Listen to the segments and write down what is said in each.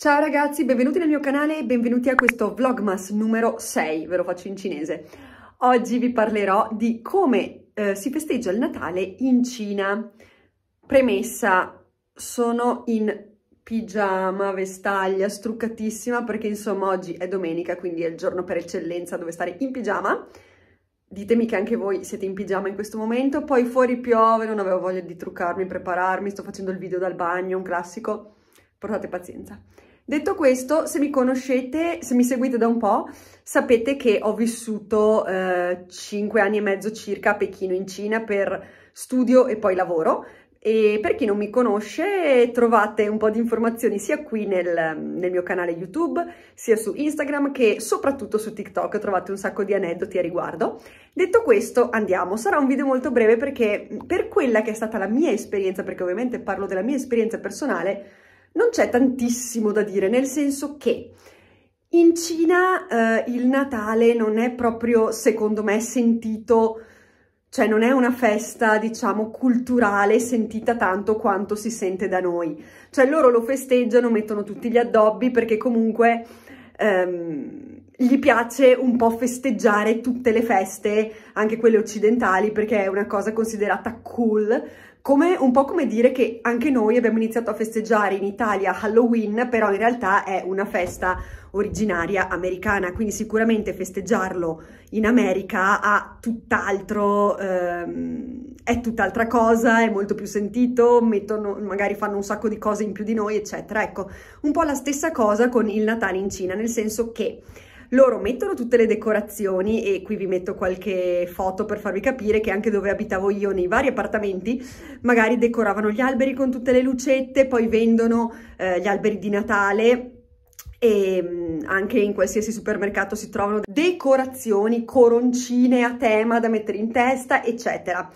Ciao ragazzi, benvenuti nel mio canale e benvenuti a questo vlogmas numero 6, ve lo faccio in cinese. Oggi vi parlerò di come eh, si festeggia il Natale in Cina. Premessa, sono in pigiama, vestaglia, struccatissima perché insomma oggi è domenica, quindi è il giorno per eccellenza dove stare in pigiama. Ditemi che anche voi siete in pigiama in questo momento, poi fuori piove, non avevo voglia di truccarmi, prepararmi, sto facendo il video dal bagno, un classico, portate pazienza. Detto questo, se mi conoscete, se mi seguite da un po', sapete che ho vissuto eh, 5 anni e mezzo circa a Pechino in Cina per studio e poi lavoro. E per chi non mi conosce trovate un po' di informazioni sia qui nel, nel, mio canale YouTube, sia su Instagram che soprattutto su TikTok trovate un sacco di aneddoti a riguardo. Detto questo andiamo, sarà un video molto breve perché per quella che è stata la mia esperienza, perché ovviamente parlo della mia esperienza personale, non c'è tantissimo da dire, nel senso che in Cina eh, il Natale non è proprio, secondo me, sentito, cioè non è una festa, diciamo, culturale sentita tanto quanto si sente da noi. Cioè loro lo festeggiano, mettono tutti gli addobbi perché comunque... Ehm, gli piace un po' festeggiare tutte le feste, anche quelle occidentali, perché è una cosa considerata cool, come, un po' come dire che anche noi abbiamo iniziato a festeggiare in Italia Halloween, però in realtà è una festa originaria americana, quindi sicuramente festeggiarlo in America ha tutt'altro, ehm, è tutt'altra cosa, è molto più sentito, mettono, magari fanno un sacco di cose in più di noi, eccetera. Ecco, un po' la stessa cosa con il Natale in Cina, nel senso che loro mettono tutte le decorazioni e qui vi metto qualche foto per farvi capire che anche dove abitavo io nei vari appartamenti magari decoravano gli alberi con tutte le lucette, poi vendono eh, gli alberi di Natale e mm, anche in qualsiasi supermercato si trovano decorazioni, coroncine a tema da mettere in testa, eccetera.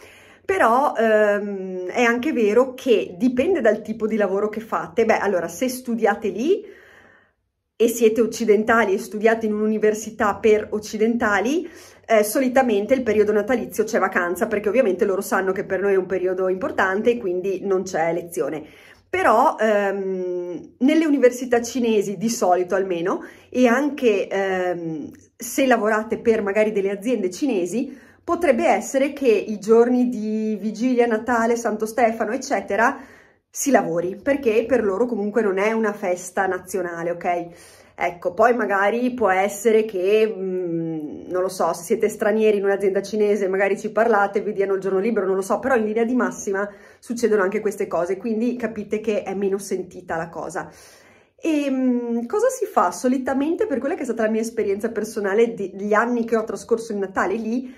Però ehm, è anche vero che dipende dal tipo di lavoro che fate. Beh, allora, se studiate lì, e siete occidentali e studiate in un'università per occidentali, eh, solitamente il periodo natalizio c'è vacanza perché ovviamente loro sanno che per noi è un periodo importante e quindi non c'è lezione. Però ehm, nelle università cinesi di solito almeno e anche ehm, se lavorate per magari delle aziende cinesi potrebbe essere che i giorni di vigilia, Natale, Santo Stefano eccetera si lavori, perché per loro comunque non è una festa nazionale, ok? Ecco, poi magari può essere che, mh, mm, non lo so, se siete stranieri in un'azienda cinese, magari ci parlate, vi diano il giorno libero, non lo so, però in linea di massima succedono anche queste cose, quindi capite che è meno sentita la cosa. E ehm, mh, cosa si fa? Solitamente, per quella che è stata la mia esperienza personale gli anni che ho trascorso il Natale lì,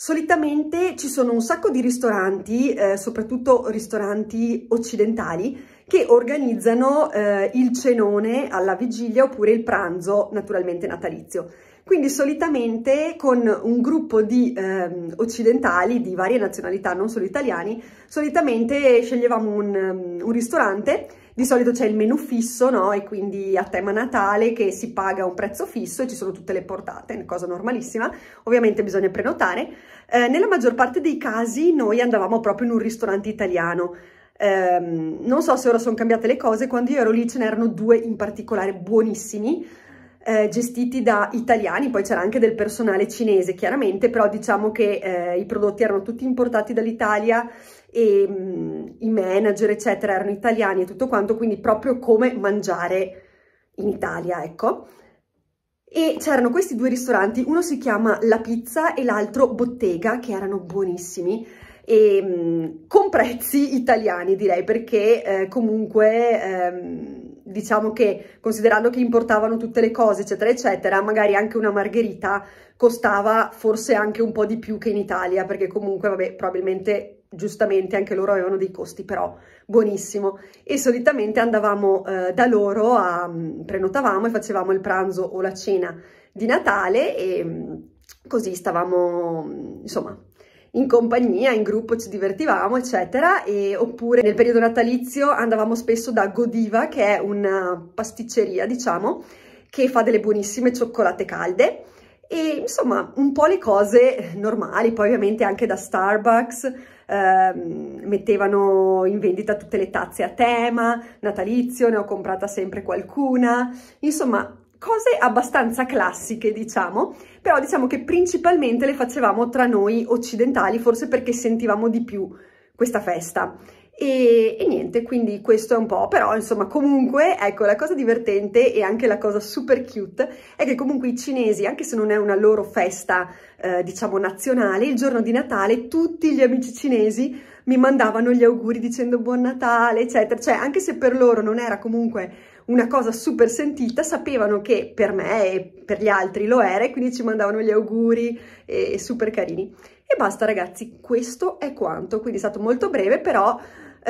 Solitamente ci sono un sacco di ristoranti, eh, soprattutto ristoranti occidentali, che organizzano eh, il cenone alla vigilia oppure il pranzo naturalmente natalizio. Quindi solitamente con un gruppo di eh, occidentali di varie nazionalità, non solo italiani, solitamente sceglievamo un, ehm, un ristorante di solito c'è il menu fisso, no? E quindi a tema Natale che si paga un prezzo fisso e ci sono tutte le portate, cosa normalissima. Ovviamente bisogna prenotare. Eh, nella maggior parte dei casi noi andavamo proprio in un ristorante italiano. Eh, non so se ora sono cambiate le cose, quando io ero lì ce n'erano due in particolare buonissimi, eh, gestiti da italiani, poi c'era anche del personale cinese chiaramente, però diciamo che eh, i prodotti erano tutti importati dall'Italia, e mh, mm, i manager eccetera erano italiani e tutto quanto, quindi proprio come mangiare in Italia, ecco. E c'erano questi due ristoranti, uno si chiama La Pizza e l'altro Bottega, che erano buonissimi, e, mh, mm, con prezzi italiani direi, perché eh, comunque... Ehm, diciamo che considerando che importavano tutte le cose eccetera eccetera magari anche una margherita costava forse anche un po' di più che in Italia perché comunque vabbè probabilmente giustamente anche loro avevano dei costi però buonissimo e solitamente andavamo eh, da loro a, mm, prenotavamo e facevamo il pranzo o la cena di Natale e mm, così stavamo mm, insomma in compagnia, in gruppo ci divertivamo eccetera e oppure nel periodo natalizio andavamo spesso da Godiva che è una pasticceria diciamo che fa delle buonissime cioccolate calde e insomma un po' le cose normali poi ovviamente anche da Starbucks Ehm, mettevano in vendita tutte le tazze a tema, natalizio, ne ho comprata sempre qualcuna, insomma cose abbastanza classiche diciamo, però diciamo che principalmente le facevamo tra noi occidentali, forse perché sentivamo di più questa festa. E, e, niente, quindi questo è un po', però insomma comunque, ecco, la cosa divertente e anche la cosa super cute è che comunque i cinesi, anche se non è una loro festa, eh, diciamo, nazionale, il giorno di Natale tutti gli amici cinesi mi mandavano gli auguri dicendo buon Natale, eccetera, cioè anche se per loro non era comunque una cosa super sentita, sapevano che per me e per gli altri lo era e quindi ci mandavano gli auguri e, e super carini. E basta ragazzi, questo è quanto, quindi è stato molto breve, però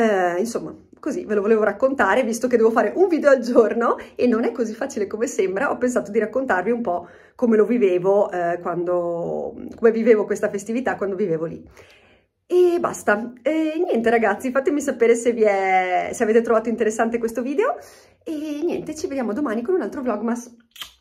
eh, insomma, così ve lo volevo raccontare, visto che devo fare un video al giorno e non è così facile come sembra, ho pensato di raccontarvi un po' come lo vivevo eh, quando, come vivevo questa festività quando vivevo lì. E basta. E niente ragazzi, fatemi sapere se, è, se avete trovato interessante questo video e niente, ci vediamo domani con un altro vlogmas.